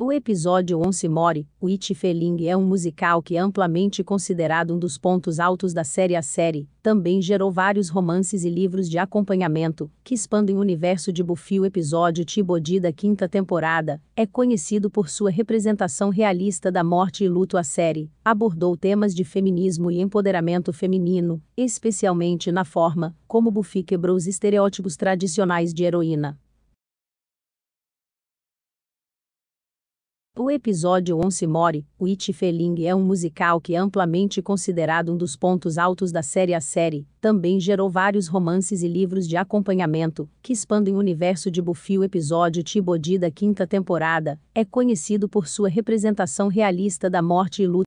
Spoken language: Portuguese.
O episódio 11 More, o It Feeling é um musical que é amplamente considerado um dos pontos altos da série. A série também gerou vários romances e livros de acompanhamento, que expandem o universo de Buffy. O episódio Tibodi da quinta temporada é conhecido por sua representação realista da morte e luto. A série abordou temas de feminismo e empoderamento feminino, especialmente na forma como Buffy quebrou os estereótipos tradicionais de heroína O episódio Once More, o It Feeling é um musical que é amplamente considerado um dos pontos altos da série. A série também gerou vários romances e livros de acompanhamento, que expandem o universo de Buffy. O episódio Tibodi da quinta temporada é conhecido por sua representação realista da morte e luta.